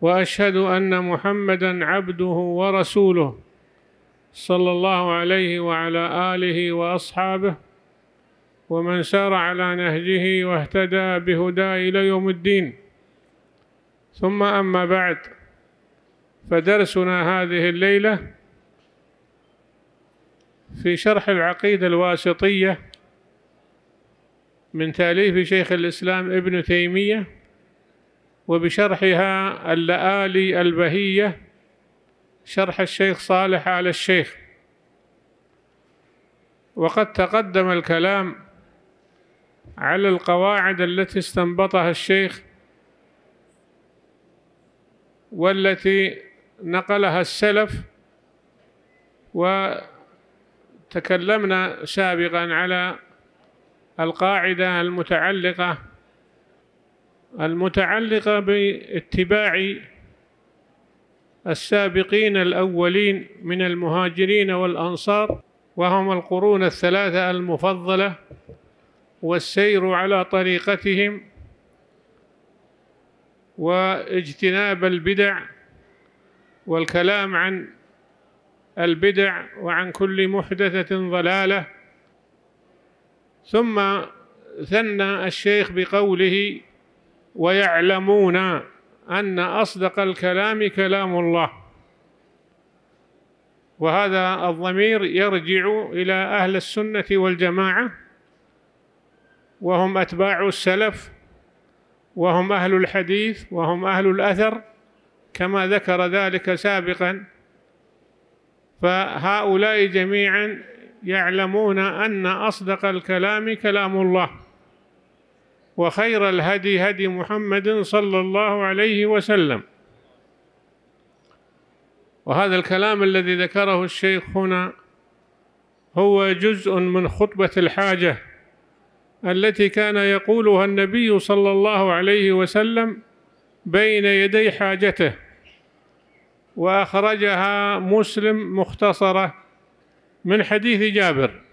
واشهد ان محمدا عبده ورسوله صلى الله عليه وعلى اله واصحابه ومن سار على نهجه واهتدى بهداه الى يوم الدين ثم اما بعد فدرسنا هذه الليله في شرح العقيده الواسطيه من تاليف شيخ الاسلام ابن تيميه وبشرحها اللآلي البهية شرح الشيخ صالح على الشيخ وقد تقدم الكلام على القواعد التي استنبطها الشيخ والتي نقلها السلف وتكلمنا سابقا على القاعدة المتعلقة المتعلقة باتباع السابقين الأولين من المهاجرين والأنصار وهم القرون الثلاثة المفضلة والسير على طريقتهم واجتناب البدع والكلام عن البدع وعن كل محدثة ضلالة ثم ثنى الشيخ بقوله ويعلمون أن أصدق الكلام كلام الله وهذا الضمير يرجع إلى أهل السنة والجماعة وهم أتباع السلف وهم أهل الحديث وهم أهل الأثر كما ذكر ذلك سابقا فهؤلاء جميعا يعلمون أن أصدق الكلام كلام الله وخير الهدي هدي محمد صلى الله عليه وسلم وهذا الكلام الذي ذكره الشيخ هنا هو جزء من خطبة الحاجة التي كان يقولها النبي صلى الله عليه وسلم بين يدي حاجته وأخرجها مسلم مختصرة من حديث جابر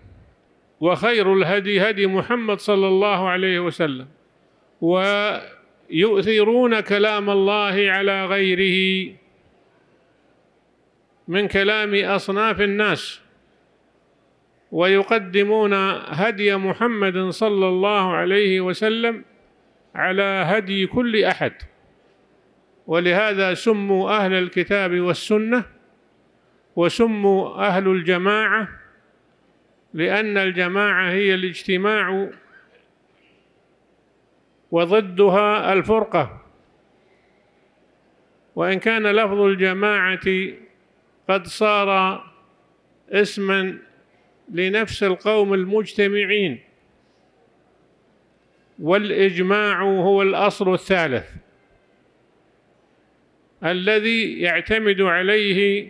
وخير الهدي هدي محمد صلى الله عليه وسلم ويؤثرون كلام الله على غيره من كلام أصناف الناس ويقدمون هدي محمد صلى الله عليه وسلم على هدي كل أحد ولهذا سموا أهل الكتاب والسنة وسموا أهل الجماعة لأن الجماعة هي الاجتماع وضدها الفرقة وإن كان لفظ الجماعة قد صار اسما لنفس القوم المجتمعين والإجماع هو الأصل الثالث الذي يعتمد عليه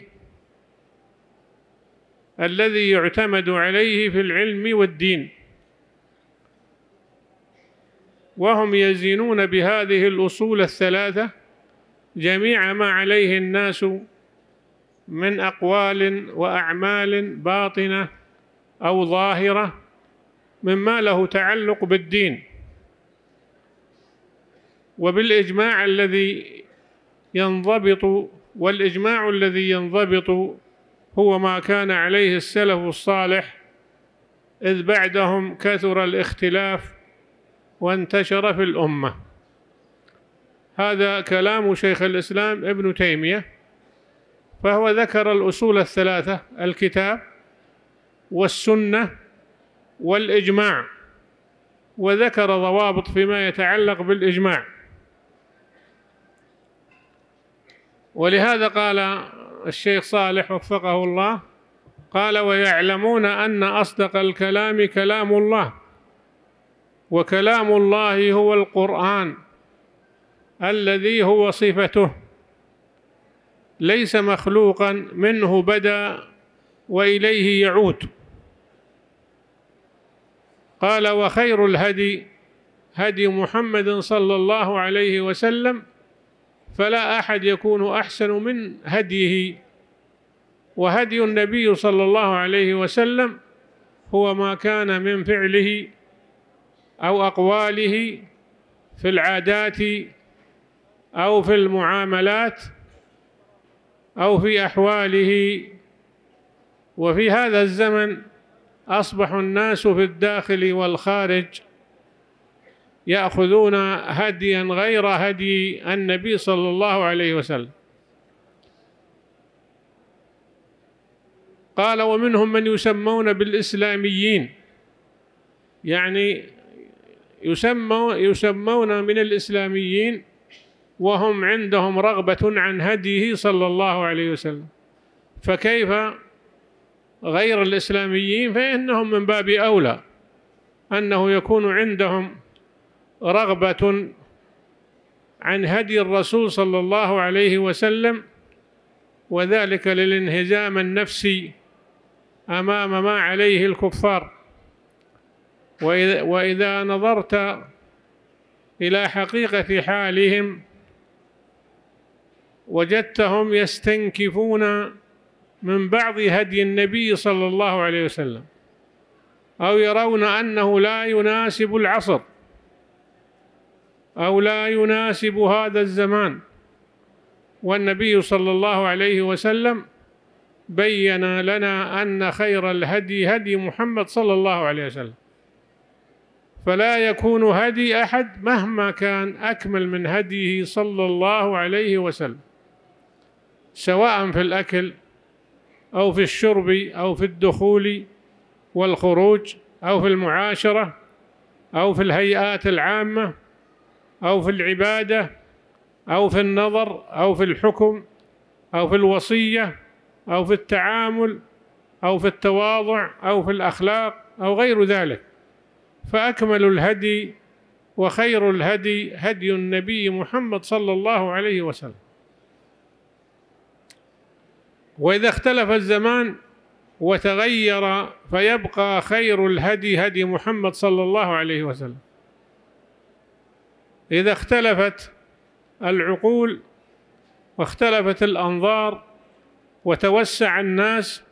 الذي يعتمد عليه في العلم والدين وهم يزينون بهذه الأصول الثلاثة جميع ما عليه الناس من أقوال وأعمال باطنة أو ظاهرة مما له تعلق بالدين وبالإجماع الذي ينضبط والإجماع الذي ينضبط هو ما كان عليه السلف الصالح إذ بعدهم كثر الاختلاف وانتشر في الأمة هذا كلام شيخ الإسلام ابن تيمية فهو ذكر الأصول الثلاثة الكتاب والسنة والإجماع وذكر ضوابط فيما يتعلق بالإجماع ولهذا قال الشيخ صالح وفقه الله قال ويعلمون أن أصدق الكلام كلام الله وكلام الله هو القرآن الذي هو صفته ليس مخلوقا منه بدا واليه يعود قال وخير الهدي هدي محمد صلى الله عليه وسلم فلا احد يكون احسن من هديه وهدي النبي صلى الله عليه وسلم هو ما كان من فعله او اقواله في العادات او في المعاملات او في احواله وفي هذا الزمن اصبح الناس في الداخل والخارج ياخذون هديا غير هدي النبي صلى الله عليه وسلم قال ومنهم من يسمون بالاسلاميين يعني يسمون يسمون من الاسلاميين وهم عندهم رغبه عن هديه صلى الله عليه وسلم فكيف غير الاسلاميين فانهم من باب اولى انه يكون عندهم رغبة عن هدي الرسول صلى الله عليه وسلم وذلك للانهزام النفسي أمام ما عليه الكفار وإذا, نظرت إلى حقيقة حالهم وجدتهم يستنكفون من بعض هدي النبي صلى الله عليه وسلم أو يرون أنه لا يناسب العصر أو لا يناسب هذا الزمان والنبي صلى الله عليه وسلم بين لنا أن خير الهدي هدي محمد صلى الله عليه وسلم فلا يكون هدي أحد مهما كان أكمل من هديه صلى الله عليه وسلم سواء في الأكل أو في الشرب أو في الدخول والخروج أو في المعاشرة أو في الهيئات العامة أو في العبادة أو في النظر أو في الحكم أو في الوصية أو في التعامل أو في التواضع أو في الأخلاق أو غير ذلك فأكمل الهدي وخير الهدي هدي النبي محمد صلى الله عليه وسلم وإذا اختلف الزمان وتغير فيبقى خير الهدي هدي محمد صلى الله عليه وسلم إذا اختلفت العقول واختلفت الأنظار وتوسع الناس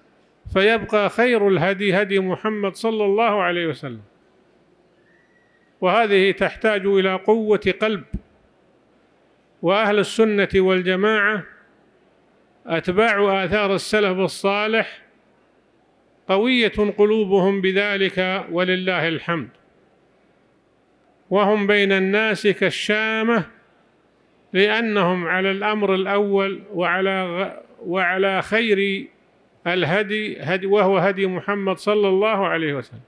فيبقى خير الهدي هدي محمد صلى الله عليه وسلم وهذه تحتاج إلى قوة قلب وأهل السنة والجماعة أتباع آثار السلف الصالح قوية قلوبهم بذلك ولله الحمد وهم بين الناس كالشامة لأنهم على الأمر الأول وعلى وعلى خير الهدي هدي وهو هدي محمد صلى الله عليه وسلم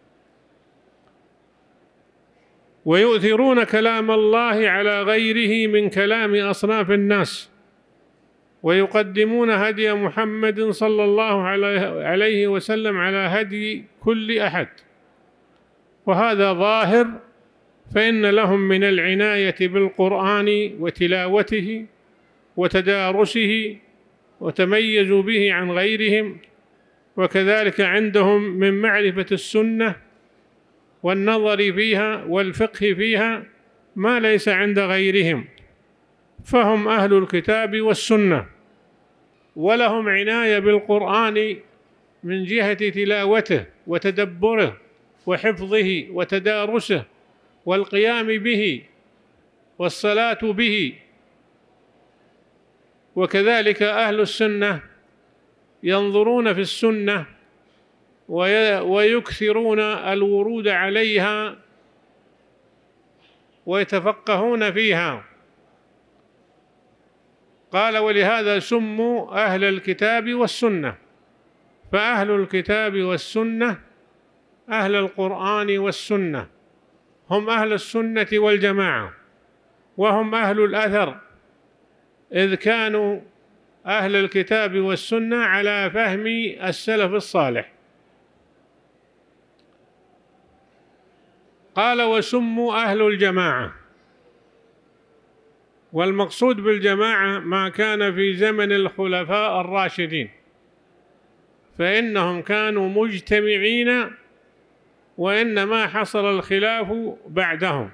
ويؤثرون كلام الله على غيره من كلام أصناف الناس ويقدمون هدي محمد صلى الله عليه وسلم على هدي كل أحد وهذا ظاهر فإن لهم من العناية بالقرآن وتلاوته وتدارسه وتميزوا به عن غيرهم وكذلك عندهم من معرفة السنة والنظر فيها والفقه فيها ما ليس عند غيرهم فهم أهل الكتاب والسنة ولهم عناية بالقرآن من جهة تلاوته وتدبره وحفظه وتدارسه والقيام به والصلاة به وكذلك أهل السنة ينظرون في السنة ويكثرون الورود عليها ويتفقهون فيها قال ولهذا سموا أهل الكتاب والسنة فأهل الكتاب والسنة أهل القرآن والسنة هم أهل السنة والجماعة وهم أهل الأثر إذ كانوا أهل الكتاب والسنة على فهم السلف الصالح قال وسموا أهل الجماعة والمقصود بالجماعة ما كان في زمن الخلفاء الراشدين فإنهم كانوا مجتمعين وإنما حصل الخلاف بعدهم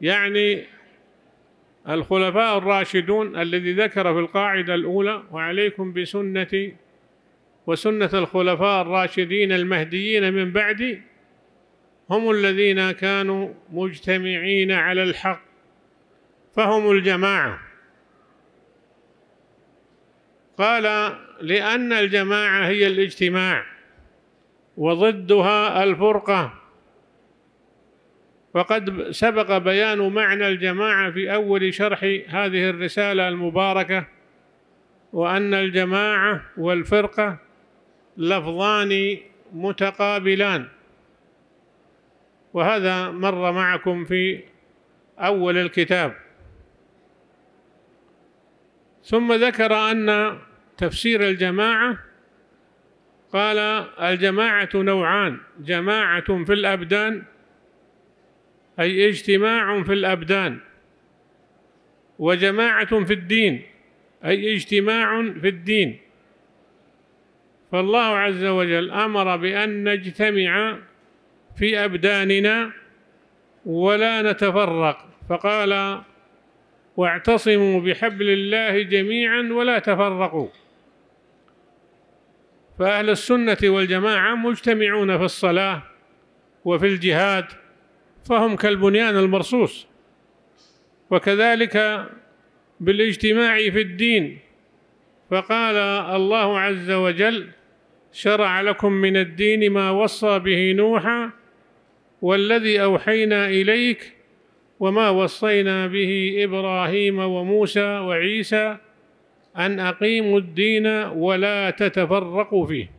يعني الخلفاء الراشدون الذي ذكر في القاعدة الأولى وعليكم بسنتي وسنة الخلفاء الراشدين المهديين من بعدي هم الذين كانوا مجتمعين على الحق فهم الجماعة قال لأن الجماعة هي الاجتماع وضدها الفرقة وقد سبق بيان معنى الجماعة في أول شرح هذه الرسالة المباركة وأن الجماعة والفرقة لفظان متقابلان وهذا مر معكم في أول الكتاب ثم ذكر أن تفسير الجماعة قال الجماعة نوعان جماعة في الأبدان أي اجتماع في الأبدان وجماعة في الدين أي اجتماع في الدين فالله عز وجل أمر بأن نجتمع في أبداننا ولا نتفرق فقال واعتصموا بحبل الله جميعا ولا تفرقوا فأهل السنة والجماعة مجتمعون في الصلاة وفي الجهاد فهم كالبنيان المرصوص وكذلك بالاجتماع في الدين فقال الله عز وجل شرع لكم من الدين ما وصى به نوحا والذي أوحينا إليك وما وصينا به إبراهيم وموسى وعيسى أن أقيموا الدين ولا تتفرقوا فيه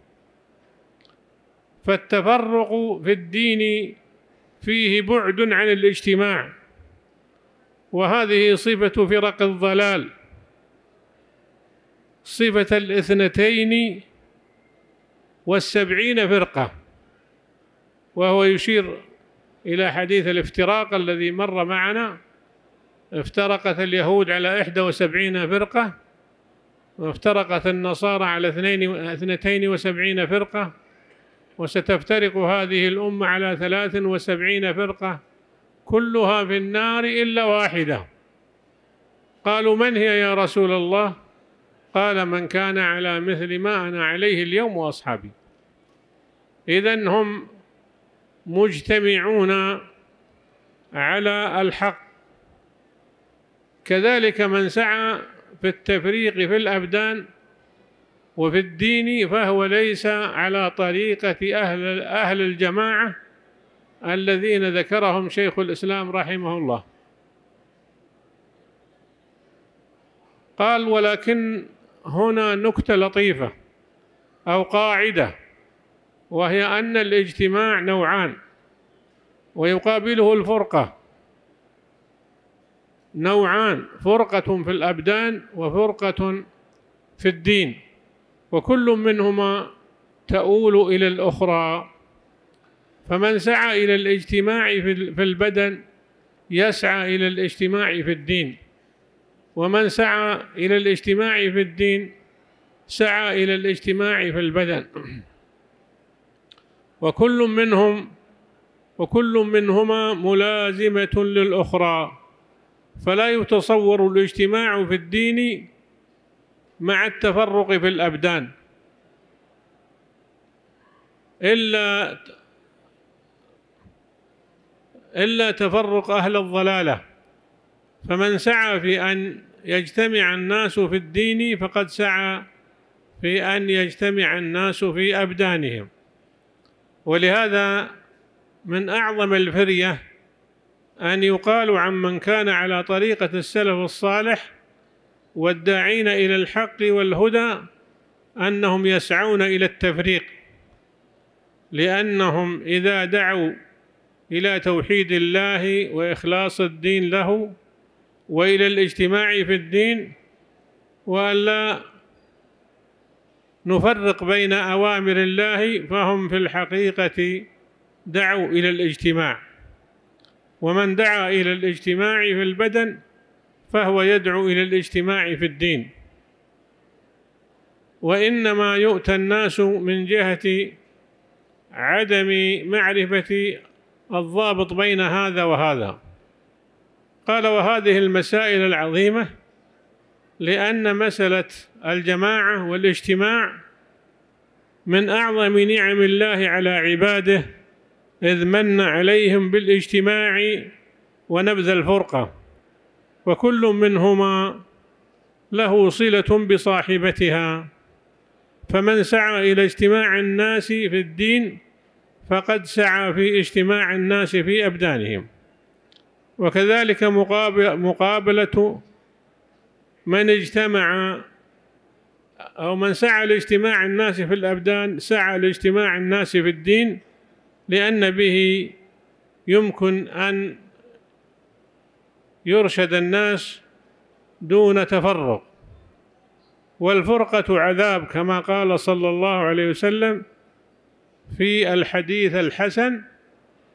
فالتفرق في الدين فيه بعد عن الاجتماع وهذه صفة فرق الضلال صفة الاثنتين والسبعين فرقة وهو يشير إلى حديث الافتراق الذي مر معنا افترقت اليهود على إحدى وسبعين فرقة وافترقت النصارى على اثنتين وسبعين فرقة وستفترق هذه الأمة على ثلاث وسبعين فرقة كلها في النار إلا واحدة قالوا من هي يا رسول الله قال من كان على مثل ما أنا عليه اليوم وأصحابي إذن هم مجتمعون على الحق كذلك من سعى في التفريق في الأبدان وفي الدين فهو ليس على طريقة أهل, أهل الجماعة الذين ذكرهم شيخ الإسلام رحمه الله قال ولكن هنا نكتة لطيفة أو قاعدة وهي أن الاجتماع نوعان ويقابله الفرقة نوعان فرقة في الأبدان وفرقة في الدين وكل منهما تؤول إلى الأخرى فمن سعى إلى الاجتماع في البدن يسعى إلى الاجتماع في الدين ومن سعى إلى الاجتماع في الدين سعى إلى الاجتماع في البدن وكل منهم وكل منهما ملازمة للأخرى فلا يتصور الاجتماع في الدين مع التفرق في الابدان الا الا تفرق اهل الضلاله فمن سعى في ان يجتمع الناس في الدين فقد سعى في ان يجتمع الناس في ابدانهم ولهذا من اعظم الفريه أن يقال من كان على طريقة السلف الصالح والداعين إلى الحق والهدى أنهم يسعون إلى التفريق لأنهم إذا دعوا إلى توحيد الله وإخلاص الدين له وإلى الاجتماع في الدين وألا نفرق بين أوامر الله فهم في الحقيقة دعوا إلى الاجتماع ومن دعا إلى الاجتماع في البدن فهو يدعو إلى الاجتماع في الدين وإنما يؤتى الناس من جهة عدم معرفة الضابط بين هذا وهذا قال وهذه المسائل العظيمة لأن مسألة الجماعة والاجتماع من أعظم نعم الله على عباده إذ من عليهم بالاجتماع ونبذ الفرقة وكل منهما له صلة بصاحبتها فمن سعى إلى اجتماع الناس في الدين فقد سعى في اجتماع الناس في أبدانهم وكذلك مقابلة من اجتمع أو من سعى لاجتماع الناس في الأبدان سعى لاجتماع الناس في الدين لأن به يمكن أن يرشد الناس دون تفرق والفرقة عذاب كما قال صلى الله عليه وسلم في الحديث الحسن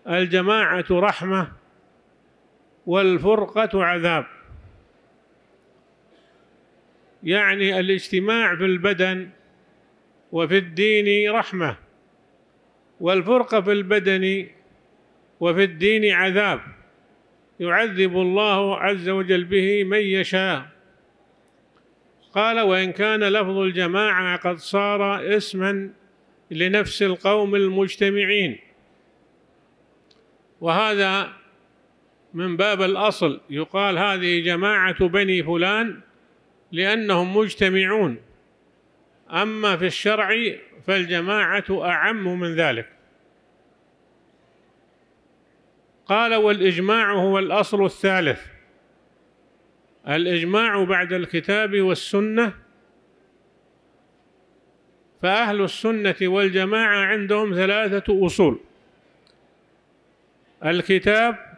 الجماعة رحمة والفرقة عذاب يعني الاجتماع في البدن وفي الدين رحمه والفرقة في البدن وفي الدين عذاب يعذب الله عز وجل به من يشاء قال وإن كان لفظ الجماعة قد صار اسما لنفس القوم المجتمعين وهذا من باب الأصل يقال هذه جماعة بني فلان لأنهم مجتمعون أما في الشرع فالجماعة أعم من ذلك قال والإجماع هو الأصل الثالث الإجماع بعد الكتاب والسنة فأهل السنة والجماعة عندهم ثلاثة أصول الكتاب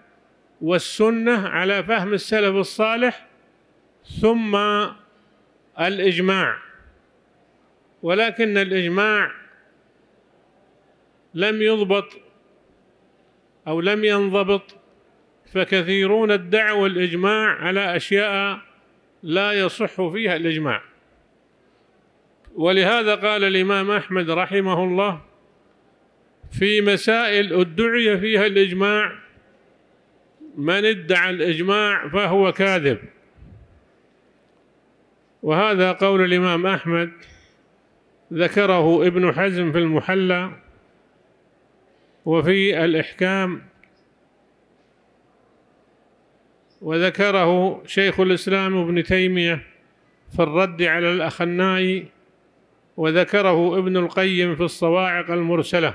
والسنة على فهم السلف الصالح ثم الإجماع ولكن الإجماع لم يضبط أو لم ينضبط فكثيرون ادعوا الإجماع على أشياء لا يصح فيها الإجماع ولهذا قال الإمام أحمد رحمه الله في مسائل ادعي فيها الإجماع من ادعى الإجماع فهو كاذب وهذا قول الإمام أحمد ذكره ابن حزم في المحلى وفي الإحكام وذكره شيخ الإسلام ابن تيمية في الرد على الأخنائي وذكره ابن القيم في الصواعق المرسلة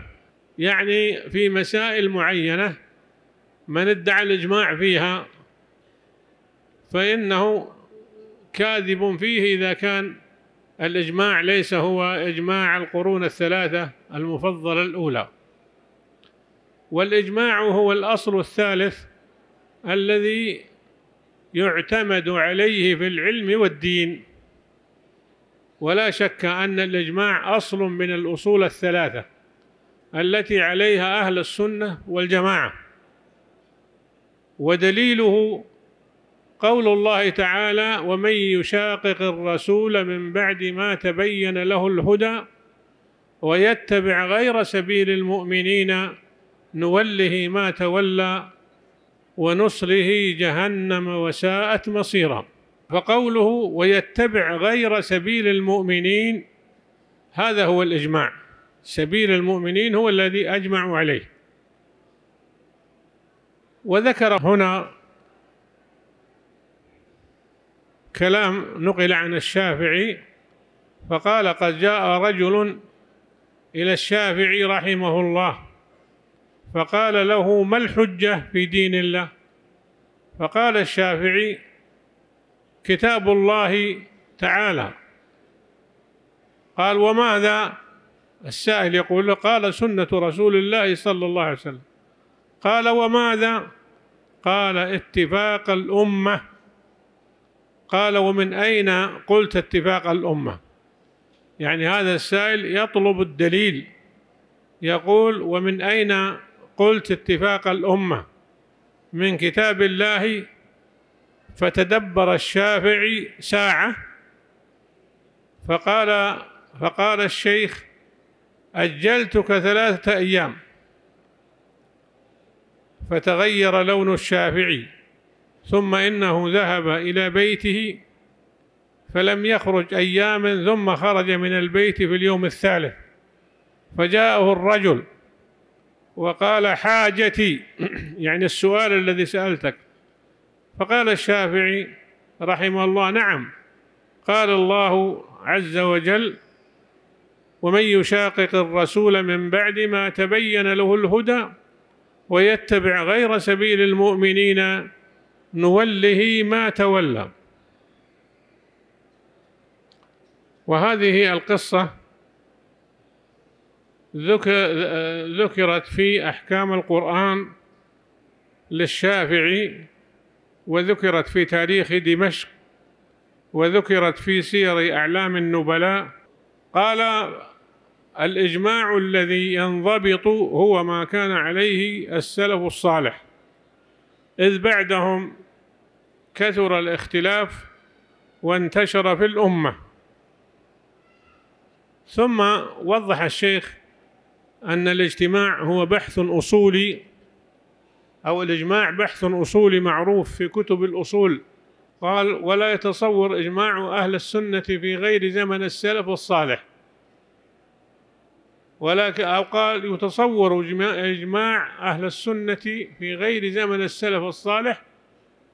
يعني في مسائل معينة من ادعى الإجماع فيها فإنه كاذب فيه إذا كان الإجماع ليس هو إجماع القرون الثلاثة المفضلة الأولى والإجماع هو الأصل الثالث الذي يعتمد عليه في العلم والدين ولا شك أن الإجماع أصل من الأصول الثلاثة التي عليها أهل السنة والجماعة ودليله قول الله تعالى ومن يشاقق الرسول من بعد ما تبين له الهدى ويتبع غير سبيل المؤمنين نوله ما تولى ونصله جهنم وساءت مصيرا فقوله ويتبع غير سبيل المؤمنين هذا هو الإجماع سبيل المؤمنين هو الذي أجمعوا عليه وذكر هنا كلام نقل عن الشافعي فقال قد جاء رجل إلى الشافعي رحمه الله فقال له ما الحجة في دين الله فقال الشافعي كتاب الله تعالى قال وماذا السائل يقول قال سنة رسول الله صلى الله عليه وسلم قال وماذا قال اتفاق الأمة قال ومن أين قلت اتفاق الأمة يعني هذا السائل يطلب الدليل يقول ومن أين قلت اتفاق الأمة من كتاب الله فتدبر الشافعي ساعة فقال فقال الشيخ أجلتك ثلاثة أيام فتغير لون الشافعي ثم إنه ذهب إلى بيته فلم يخرج أياما ثم خرج من البيت في اليوم الثالث فجاءه الرجل وقال حاجتي يعني السؤال الذي سألتك فقال الشافعي رحمه الله نعم قال الله عز وجل ومن يشاقق الرسول من بعد ما تبين له الهدى ويتبع غير سبيل المؤمنين نوله ما تولى وهذه القصة ذكرت في أحكام القرآن للشافعي وذكرت في تاريخ دمشق وذكرت في سير أعلام النبلاء قال الإجماع الذي ينضبط هو ما كان عليه السلف الصالح إذ بعدهم كثر الاختلاف وانتشر في الأمة ثم وضح الشيخ أن الاجتماع هو بحث أصولي أو الإجماع بحث أصولي معروف في كتب الأصول قال ولا يتصور إجماع أهل السنة في غير زمن السلف الصالح ولكن أو قال يتصور إجماع أهل السنة في غير زمن السلف الصالح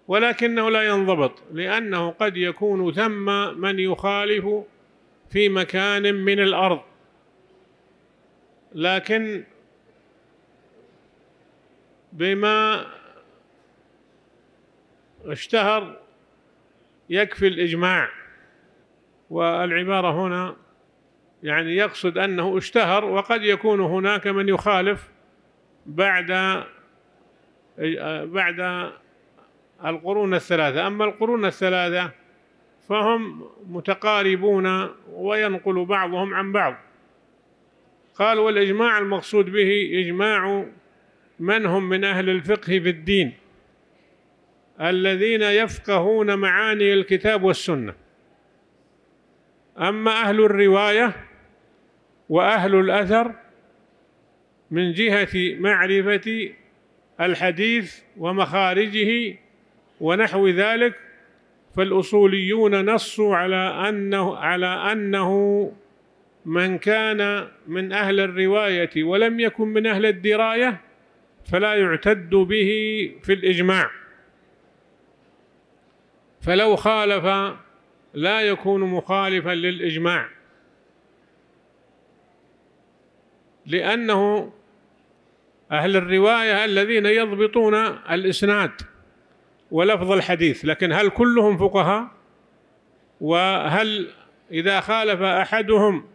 ولكنه لا ينضبط لأنه قد يكون ثم من يخالف في مكان من الأرض لكن بما اشتهر يكفي الإجماع والعبارة هنا يعني يقصد أنه اشتهر وقد يكون هناك من يخالف بعد بعد القرون الثلاثة أما القرون الثلاثة فهم متقاربون وينقل بعضهم عن بعض قال والإجماع المقصود به إجماع من هم من أهل الفقه في الدين الذين يفقهون معاني الكتاب والسنة أما أهل الرواية وأهل الأثر من جهة معرفة الحديث ومخارجه ونحو ذلك فالأصوليون نصوا على أنه على أنه من كان من أهل الرواية ولم يكن من أهل الدراية فلا يعتد به في الإجماع فلو خالف لا يكون مخالفا للإجماع لأنه أهل الرواية الذين يضبطون الإسناد ولفظ الحديث لكن هل كلهم فقهاء وهل إذا خالف أحدهم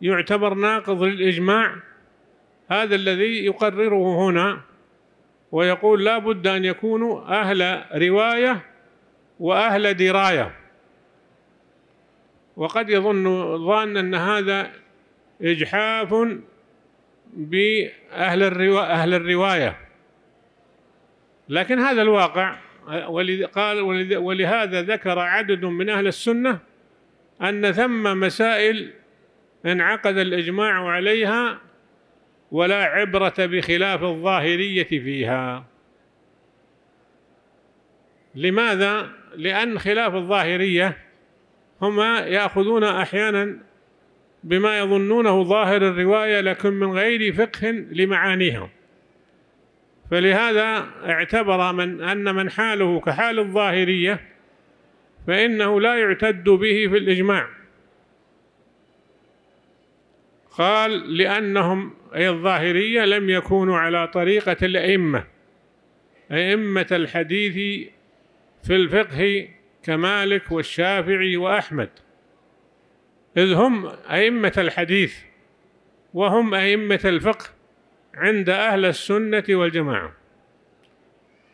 يعتبر ناقض للإجماع هذا الذي يقرره هنا ويقول لا بد أن يكونوا أهل رواية وأهل دراية وقد يظن ظان أن هذا إجحاف بأهل الرواية, أهل الرواية لكن هذا الواقع قال ولهذا ذكر عدد من أهل السنة أن ثم مسائل انعقد الإجماع عليها ولا عبرة بخلاف الظاهرية فيها لماذا؟ لأن خلاف الظاهرية هم يأخذون أحيانا بما يظنونه ظاهر الرواية لكن من غير فقه لمعانيها فلهذا اعتبر من أن من حاله كحال الظاهرية فإنه لا يعتد به في الإجماع قال لأنهم أي الظاهرية لم يكونوا على طريقة الأئمة أئمة الحديث في الفقه كمالك والشافعي وأحمد إذ هم أئمة الحديث وهم أئمة الفقه عند أهل السنة والجماعة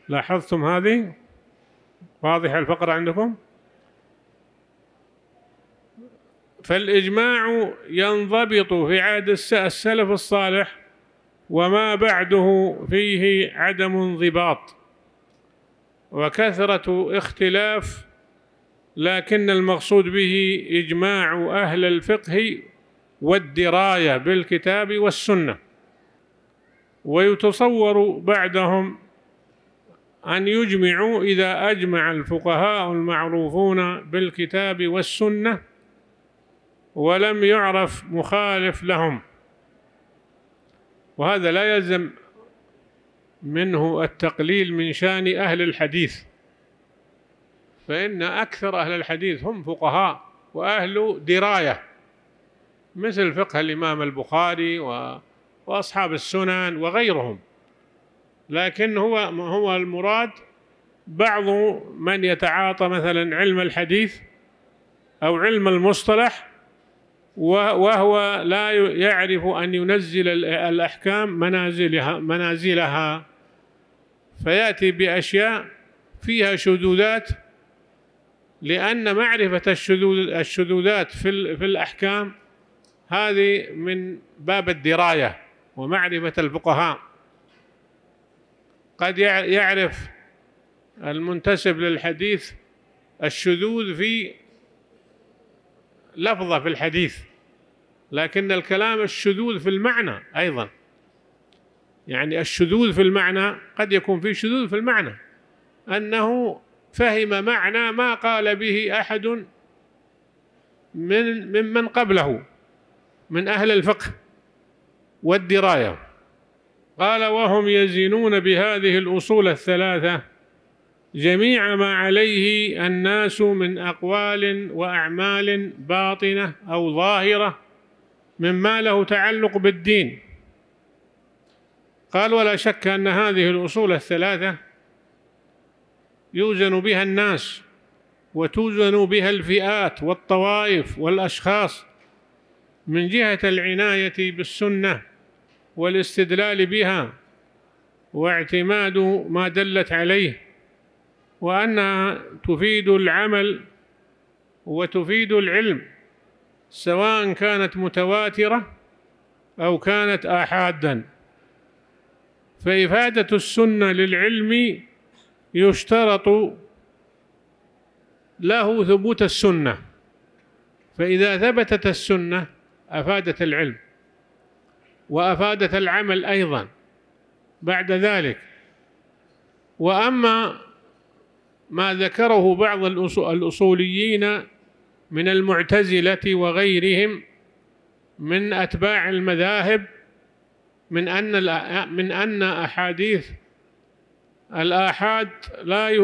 لاحظتم هذه واضح الفقرة عندكم فالإجماع ينضبط في عهد السلف الصالح وما بعده فيه عدم انضباط وكثرة اختلاف لكن المقصود به إجماع أهل الفقه والدراية بالكتاب والسنة ويتصور بعدهم أن يجمعوا إذا أجمع الفقهاء المعروفون بالكتاب والسنة ولم يعرف مخالف لهم وهذا لا يلزم منه التقليل من شان أهل الحديث فإن أكثر أهل الحديث هم فقهاء وأهل دراية مثل فقه الإمام البخاري وأصحاب السنن وغيرهم لكن هو هو المراد بعض من يتعاطى مثلا علم الحديث أو علم المصطلح وهو لا يعرف أن ينزل الأحكام منازلها منازلها فيأتي بأشياء فيها شذوذات لأن معرفة الشذوذ الشذوذات في في الأحكام هذه من باب الدراية ومعرفة الفقهاء قد يعرف المنتسب للحديث الشذوذ في لفظة في الحديث لكن الكلام الشذوذ في المعنى أيضا يعني الشذوذ في المعنى قد يكون في شذوذ في المعنى أنه فهم معنى ما قال به أحد من ممن قبله من أهل الفقه والدراية قال وهم يزنون بهذه الأصول الثلاثة جميع ما عليه الناس من أقوال وأعمال باطنة أو ظاهرة مما له تعلق بالدين قال ولا شك أن هذه الأصول الثلاثة يوزن بها الناس وتوزن بها الفئات والطوائف والاشخاص من جهه العنايه بالسنه والاستدلال بها واعتماد ما دلت عليه وانها تفيد العمل وتفيد العلم سواء كانت متواتره او كانت احادا فافاده السنه للعلم يشترط له ثبوت السنة فإذا ثبتت السنة أفادت العلم وأفادت العمل أيضا بعد ذلك وأما ما ذكره بعض الأصوليين من المعتزلة وغيرهم من أتباع المذاهب من أن من أن أحاديث الآحاد لا ي...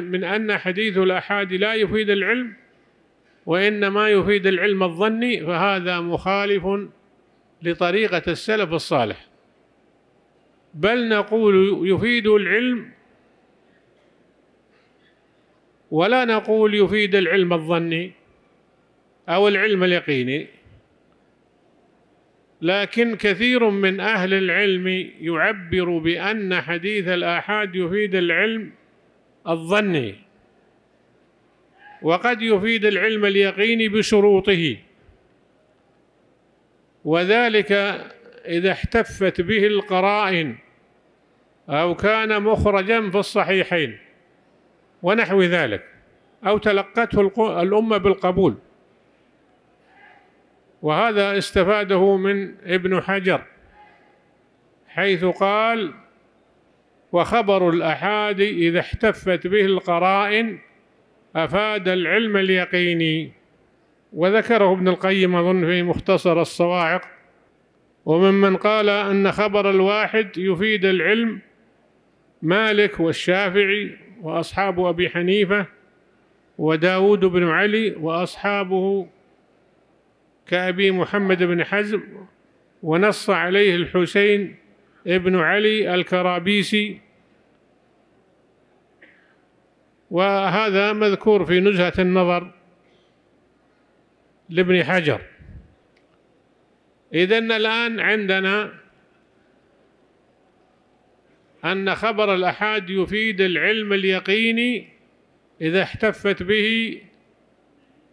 من أن حديث الآحاد لا يفيد العلم وإنما يفيد العلم الظني فهذا مخالف لطريقة السلف الصالح بل نقول يفيد العلم ولا نقول يفيد العلم الظني أو العلم اليقيني لكن كثير من أهل العلم يعبر بأن حديث الآحاد يفيد العلم الظني وقد يفيد العلم اليقيني بشروطه وذلك إذا احتفت به القرائن أو كان مخرجا في الصحيحين ونحو ذلك أو تلقته الأمة بالقبول وهذا استفاده من ابن حجر حيث قال وخبر الأحاد إذا احتفت به القرائن أفاد العلم اليقيني وذكره ابن القيم أظن في مختصر الصواعق وممن قال أن خبر الواحد يفيد العلم مالك والشافعي وأصحاب أبي حنيفة وداود بن علي وأصحابه كأبي محمد بن حزم ونص عليه الحسين ابن علي الكرابيسي وهذا مذكور في نزهة النظر لابن حجر إذن الآن عندنا أن خبر الأحاد يفيد العلم اليقيني إذا احتفت به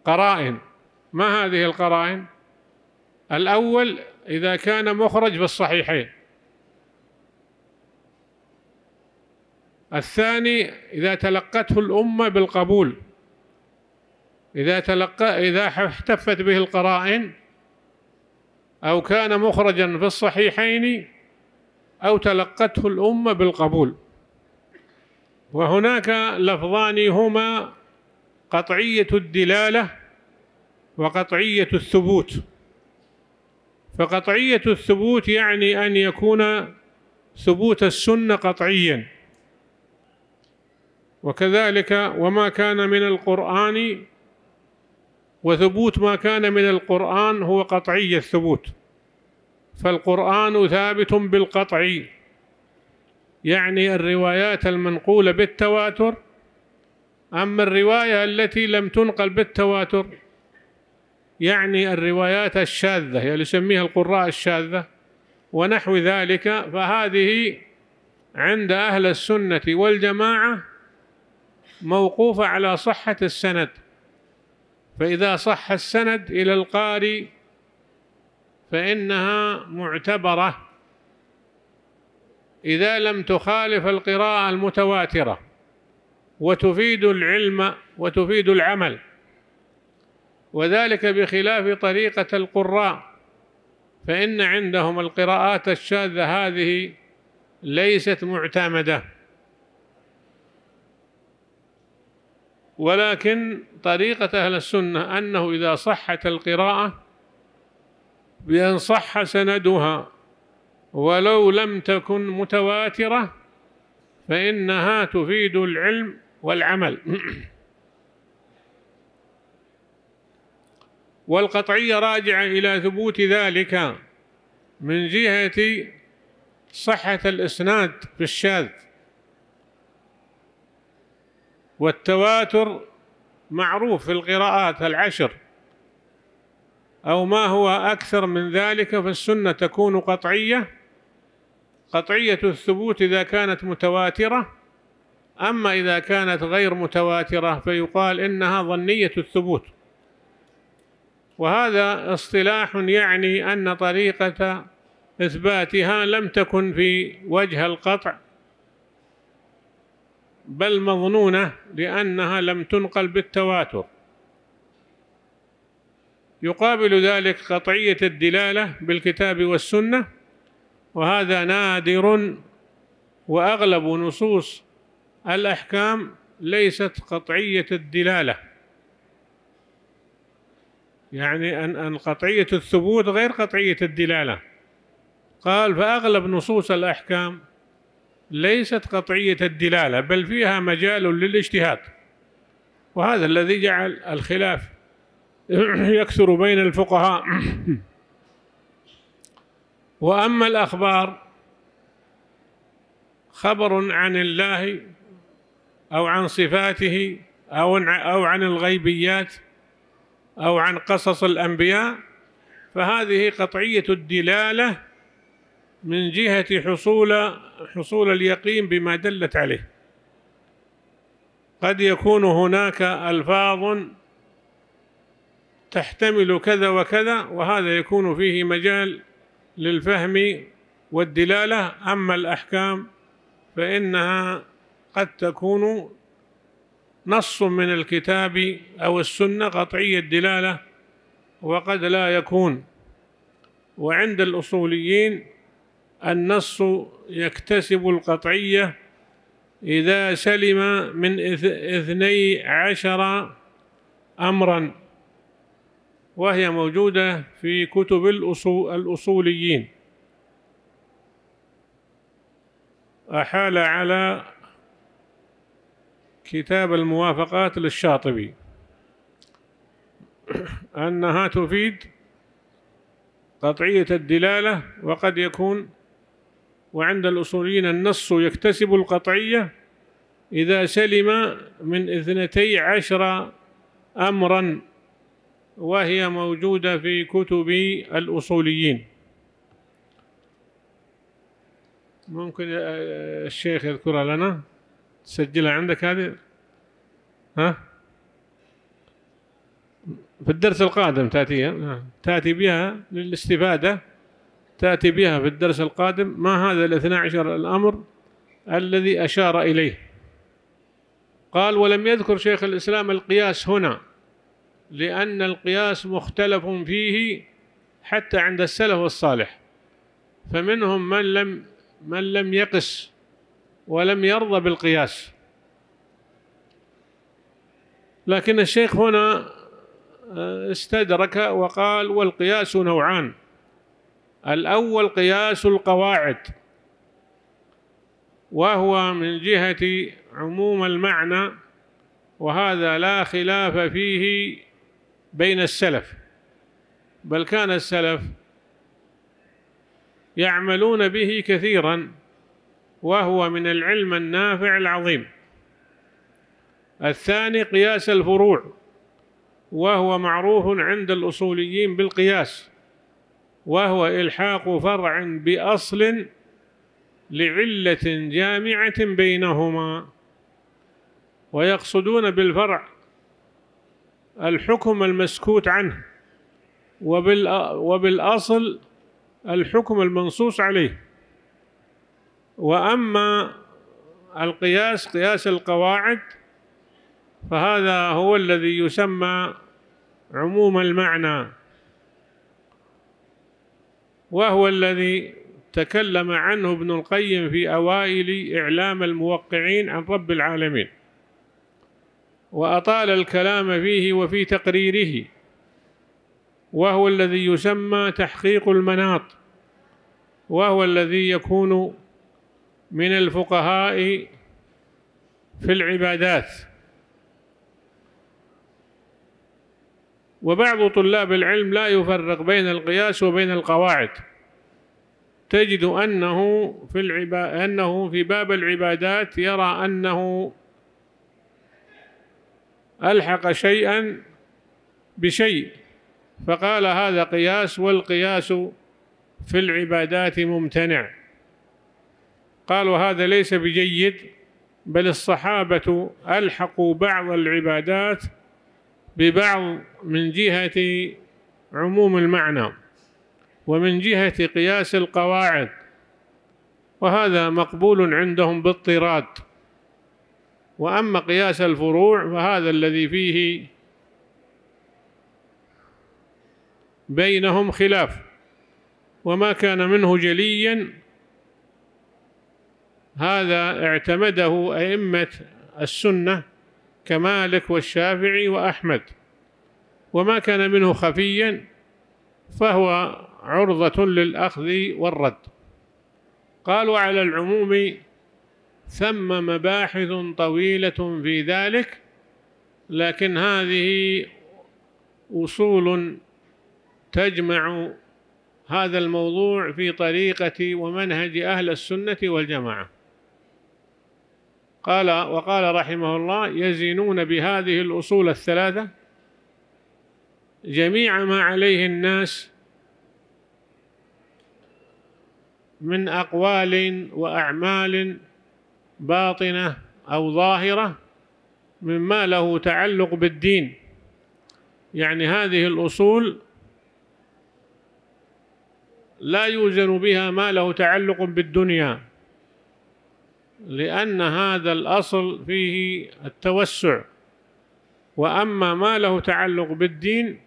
قرائن ما هذه القرائن الأول إذا كان مخرج بالصحيحين الثاني إذا تلقته الأمة بالقبول إذا تلقى إذا احتفت به القرائن أو كان مخرجا في الصحيحين أو تلقته الأمة بالقبول وهناك لفظان هما قطعية الدلالة وقطعية الثبوت فقطعية الثبوت يعني أن يكون ثبوت السنة قطعيا وكذلك وما كان من القرآن وثبوت ما كان من القرآن هو قطعي الثبوت فالقرآن ثابت بالقطع يعني الروايات المنقولة بالتواتر أما الرواية التي لم تنقل بالتواتر يعني الروايات الشاذة يعني يسميها القراء الشاذة ونحو ذلك فهذه عند أهل السنة والجماعة موقوفة على صحة السند فإذا صح السند إلى القارئ فإنها معتبرة إذا لم تخالف القراءة المتواترة وتفيد العلم وتفيد العمل وذلك بخلاف طريقة القراء فإن عندهم القراءات الشاذة هذه ليست معتمدة ولكن طريقة أهل السنة أنه إذا صحت القراءة بأن صح سندها ولو لم تكن متواترة فإنها تفيد العلم والعمل والقطعية راجعة إلى ثبوت ذلك من جهة صحة الإسناد في الشاذ والتواتر معروف في القراءات العشر أو ما هو أكثر من ذلك فالسنة تكون قطعية قطعية الثبوت إذا كانت متواترة أما إذا كانت غير متواترة فيقال إنها ظنية الثبوت وهذا اصطلاح يعني أن طريقة إثباتها لم تكن في وجه القطع بل مظنونة لأنها لم تنقل بالتواتر يقابل ذلك قطعية الدلالة بالكتاب والسنة وهذا نادر وأغلب نصوص الأحكام ليست قطعية الدلالة يعني أن قطعية الثبوت غير قطعية الدلالة قال فأغلب نصوص الأحكام ليست قطعية الدلالة بل فيها مجال للاجتهاد وهذا الذي جعل الخلاف يكثر بين الفقهاء وأما الأخبار خبر عن الله أو عن صفاته أو أو عن الغيبيات او عن قصص الانبياء فهذه قطعيه الدلاله من جهه حصول حصول اليقين بما دلت عليه قد يكون هناك الفاظ تحتمل كذا وكذا وهذا يكون فيه مجال للفهم والدلاله اما الاحكام فانها قد تكون نص من الكتاب أو السنة قطعي الدلالة وقد لا يكون وعند الأصوليين النص يكتسب القطعية إذا سلم من اثني عشر أمرا وهي موجودة في كتب الأصول الأصوليين أحال على كتاب الموافقات للشاطبي أنها تفيد قطعية الدلالة وقد يكون وعند الأصوليين النص يكتسب القطعية إذا سلم من اثنتي عشر أمرا وهي موجودة في كتب الأصوليين ممكن الشيخ يذكرها لنا؟ تسجلها عندك هذه ها في الدرس القادم تاتي نعم. تأتي بها للاستفادة تأتي بها في الدرس القادم ما هذا الاثنى عشر الأمر الذي أشار إليه قال ولم يذكر شيخ الإسلام القياس هنا لأن القياس مختلف فيه حتى عند السلف والصالح فمنهم من لم من لم يقس ولم يرضى بالقياس لكن الشيخ هنا آه، استدرك وقال والقياس نوعان الأول قياس القواعد وهو من جهة عموم المعنى وهذا لا خلاف فيه بين السلف بل كان السلف يعملون به كثيراً وهو من العلم النافع العظيم الثاني قياس الفروع وهو معروف عند الأصوليين بالقياس وهو إلحاق فرع بأصل لعلة جامعة بينهما ويقصدون بالفرع الحكم المسكوت عنه وبالأصل الحكم المنصوص عليه واما القياس قياس القواعد فهذا هو الذي يسمى عموم المعنى وهو الذي تكلم عنه ابن القيم في اوائل اعلام الموقعين عن رب العالمين واطال الكلام فيه وفي تقريره وهو الذي يسمى تحقيق المناط وهو الذي يكون من الفقهاء في العبادات وبعض طلاب العلم لا يفرق بين القياس وبين القواعد تجد أنه في العبا أنه في باب العبادات يرى أنه ألحق شيئا بشيء فقال هذا قياس والقياس في العبادات ممتنع قالوا هذا ليس بجيد بل الصحابة ألحقوا بعض العبادات ببعض من جهة عموم المعنى ومن جهة قياس القواعد وهذا مقبول عندهم باضطراد وأما قياس الفروع فهذا الذي فيه بينهم خلاف وما كان منه جليا هذا اعتمده أئمة السنة كمالك والشافعي وأحمد وما كان منه خفيا فهو عرضة للأخذ والرد قالوا على العموم ثم مباحث طويلة في ذلك لكن هذه أصول تجمع هذا الموضوع في طريقة ومنهج أهل السنة والجماعة قال وقال رحمه الله يزنون بهذه الأصول الثلاثة جميع ما عليه الناس من أقوال وأعمال باطنة أو ظاهرة مما له تعلق بالدين يعني هذه الأصول لا يوزن بها ما له تعلق بالدنيا لأن هذا الأصل فيه التوسع وأما ما له تعلق بالدين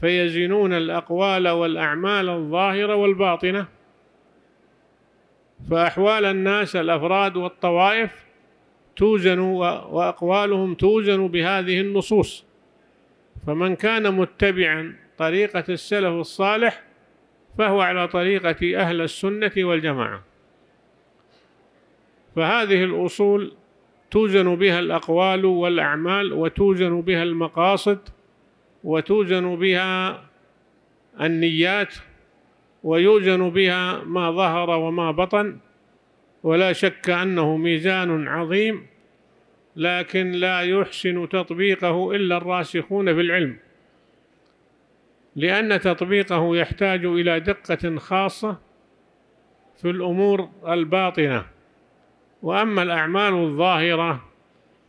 فيزنون الأقوال والأعمال الظاهرة والباطنة فأحوال الناس الأفراد والطوائف توزن وأقوالهم توزن بهذه النصوص فمن كان متبعا طريقة السلف الصالح فهو على طريقة أهل السنة والجماعة فهذه الأصول توزن بها الأقوال والأعمال وتوزن بها المقاصد وتوزن بها النيات ويوزن بها ما ظهر وما بطن ولا شك أنه ميزان عظيم لكن لا يحسن تطبيقه إلا الراسخون في العلم لأن تطبيقه يحتاج إلى دقة خاصة في الأمور الباطنة وأما الأعمال الظاهرة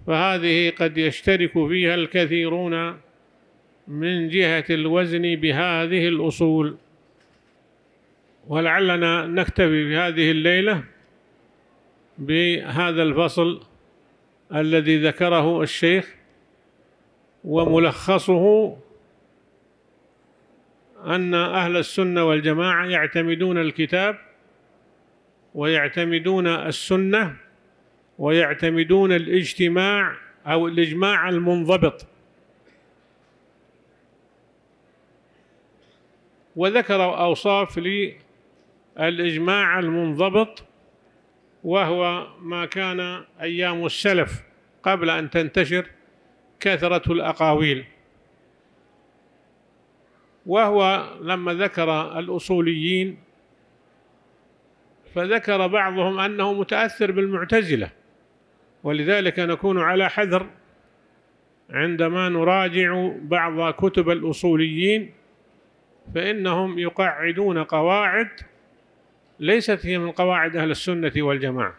فهذه قد يشترك فيها الكثيرون من جهة الوزن بهذه الأصول ولعلنا نكتفي في هذه الليلة بهذا الفصل الذي ذكره الشيخ وملخصه أن أهل السنة والجماعة يعتمدون الكتاب ويعتمدون السنة ويعتمدون الاجتماع أو الإجماع المنضبط وذكروا أوصاف للإجماع المنضبط وهو ما كان أيام السلف قبل أن تنتشر كثرة الأقاويل وهو لما ذكر الأصوليين فذكر بعضهم أنه متأثر بالمعتزلة ولذلك نكون على حذر عندما نراجع بعض كتب الأصوليين فإنهم يقعدون قواعد ليست هي من قواعد أهل السنة والجماعة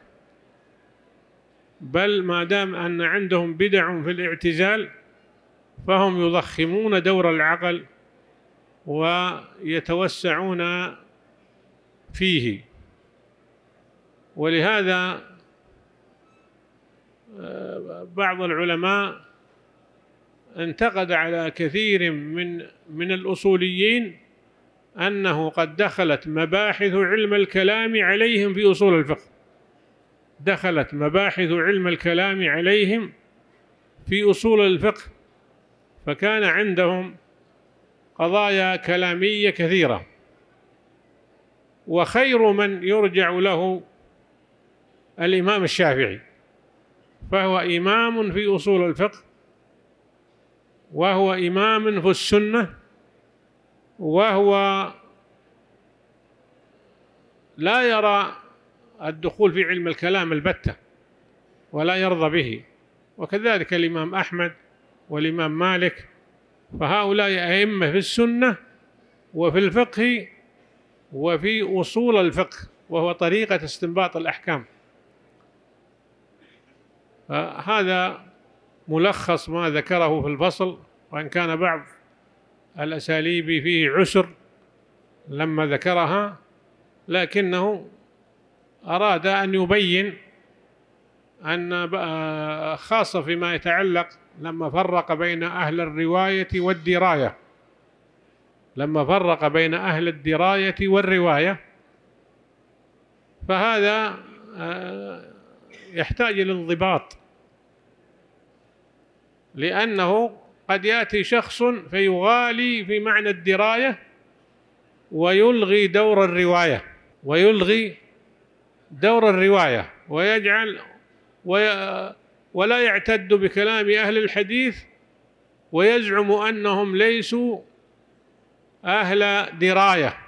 بل ما دام أن عندهم بدع في الاعتزال فهم يضخمون دور العقل ويتوسعون فيه ولهذا بعض العلماء انتقد على كثير من من الاصوليين انه قد دخلت مباحث علم الكلام عليهم في اصول الفقه دخلت مباحث علم الكلام عليهم في اصول الفقه فكان عندهم قضايا كلاميه كثيره وخير من يرجع له الامام الشافعي فهو إمام في أصول الفقه وهو إمام في السنة وهو لا يرى الدخول في علم الكلام البتة ولا يرضى به وكذلك الإمام أحمد والإمام مالك فهؤلاء أئمة في السنة وفي الفقه وفي أصول الفقه وهو طريقة استنباط الأحكام هذا ملخص ما ذكره في الفصل وإن كان بعض الأساليب فيه عسر لما ذكرها لكنه أراد أن يبين أن خاصة فيما يتعلق لما فرق بين أهل الرواية والدراية لما فرق بين أهل الدراية والرواية فهذا آه، يحتاج الى انضباط لانه قد ياتي شخص فيغالي في معنى الدرايه ويلغي دور الروايه ويلغي دور الروايه ويجعل وي ولا يعتد بكلام اهل الحديث ويزعم انهم ليسوا اهل درايه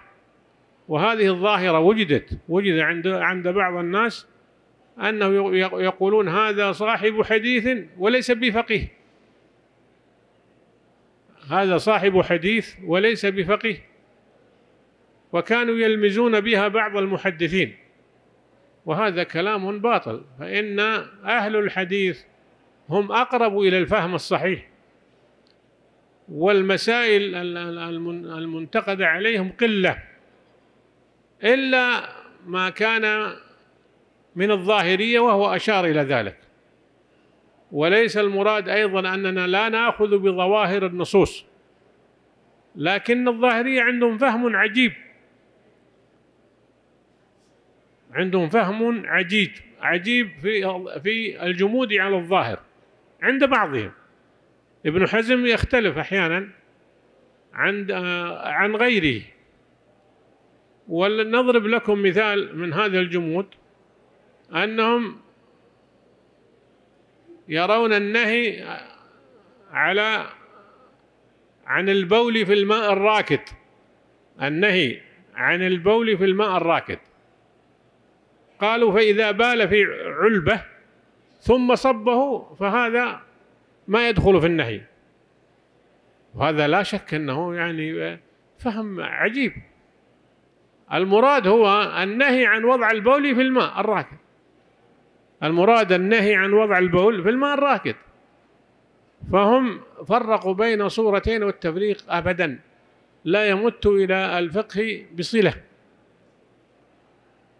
وهذه الظاهره وجدت وجد عند عند بعض الناس أنه يقولون هذا صاحب حديث وليس بفقيه هذا صاحب حديث وليس بفقيه وكانوا يلمزون بها بعض المحدثين وهذا كلام باطل فإن أهل الحديث هم أقرب إلى الفهم الصحيح والمسائل المنتقدة عليهم قلة إلا ما كان من الظاهرية وهو أشار إلى ذلك وليس المراد أيضا أننا لا نأخذ بظواهر النصوص لكن الظاهرية عندهم فهم عجيب عندهم فهم عجيب عجيب في في الجمود على الظاهر عند بعضهم ابن حزم يختلف احيانا عند عن غيره ولنضرب لكم مثال من هذا الجمود أنهم يرون النهي على عن البول في الماء الراكد النهي عن البول في الماء الراكد قالوا فإذا بال في علبة ثم صبه فهذا ما يدخل في النهي وهذا لا شك أنه يعني فهم عجيب المراد هو النهي عن وضع البول في الماء الراكد المراد النهي عن وضع البول في الماء الراكد فهم فرقوا بين صورتين والتفريق أبدا لا يمت إلى الفقه بصلة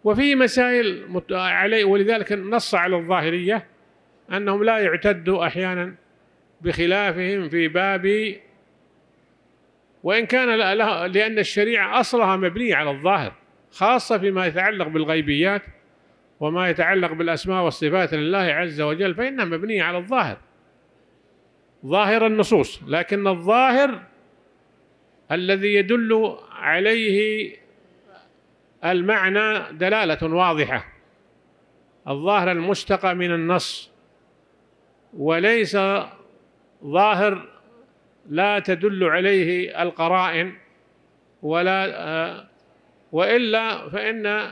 وفي مسائل عليه ولذلك نص على الظاهرية أنهم لا يعتدوا أحيانا بخلافهم في باب وإن كان لأن الشريعة أصلها مبنية على الظاهر خاصة فيما يتعلق بالغيبيات وما يتعلق بالأسماء والصفات لله عز وجل فإنها مبنية على الظاهر ظاهر النصوص لكن الظاهر الذي يدل عليه المعنى دلالة واضحة الظاهر المشتقى من النص وليس ظاهر لا تدل عليه القرائن ولا آه، وإلا فإن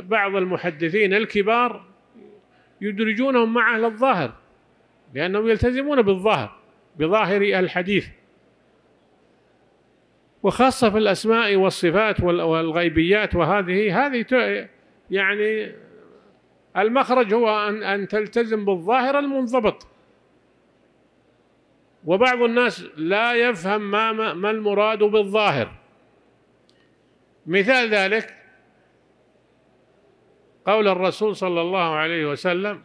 بعض المحدثين الكبار يدرجونهم معه للظاهر لأنهم يلتزمون بالظاهر بظاهر الحديث وخاصة في الأسماء والصفات والغيبيات وهذه هذه يعني المخرج هو أن أن تلتزم بالظاهر المنضبط وبعض الناس لا يفهم ما ما المراد بالظاهر مثال ذلك قول الرسول صلى الله عليه وسلم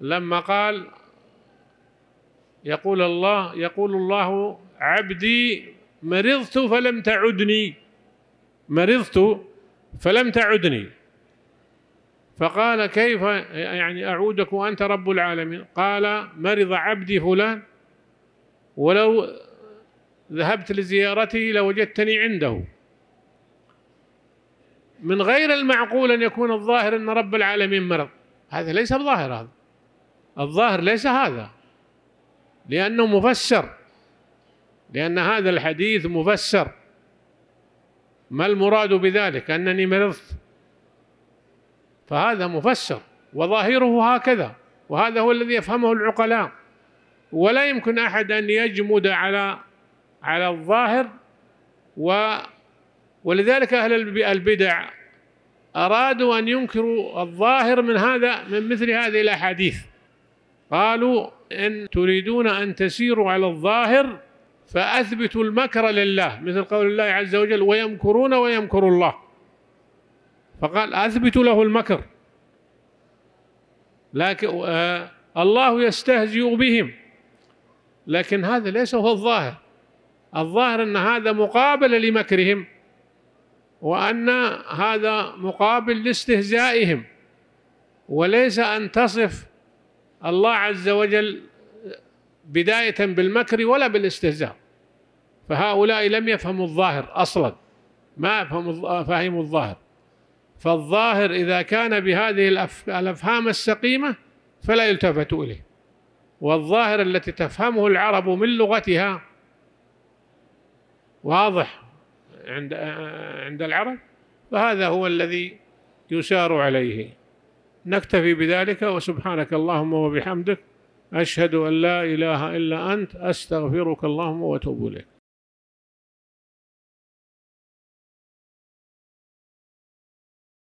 لما قال يقول الله يقول الله عبدي مرضت فلم تعدني مرضت فلم تعدني فقال كيف يعني أعودك وأنت رب العالمين قال مرض عبدي فلان ولو ذهبت لزيارته لوجدتني عنده من غير المعقول أن يكون الظاهر أن رب العالمين مرض هذا ليس الظاهر هذا الظاهر ليس هذا لأنه مفسر لأن هذا الحديث مفسر ما المراد بذلك أنني مرضت فهذا مفسر وظاهره هكذا وهذا هو الذي يفهمه العقلاء ولا يمكن أحد أن يجمد على على الظاهر و ولذلك أهل البدع أرادوا أن ينكروا الظاهر من هذا من مثل هذه الأحاديث قالوا إن تريدون أن تسيروا على الظاهر فأثبتوا المكر لله مثل قول الله عز وجل ويمكرون ويمكر الله فقال أثبتوا له المكر لكن آه، الله يستهزئ بهم لكن هذا ليس هو الظاهر الظاهر أن هذا مقابل لمكرهم وأن هذا مقابل لاستهزائهم وليس أن تصف الله عز وجل بداية بالمكر ولا بالاستهزاء فهؤلاء لم يفهموا الظاهر أصلا ما فهموا الظاهر فالظاهر إذا كان بهذه الأفهام السقيمة فلا يلتفت إليه والظاهر التي تفهمه العرب من لغتها واضح عند عند العرب فهذا هو الذي يسار عليه نكتفي بذلك وسبحانك اللهم وبحمدك أشهد أن لا إله إلا أنت أستغفرك اللهم وأتوب إليك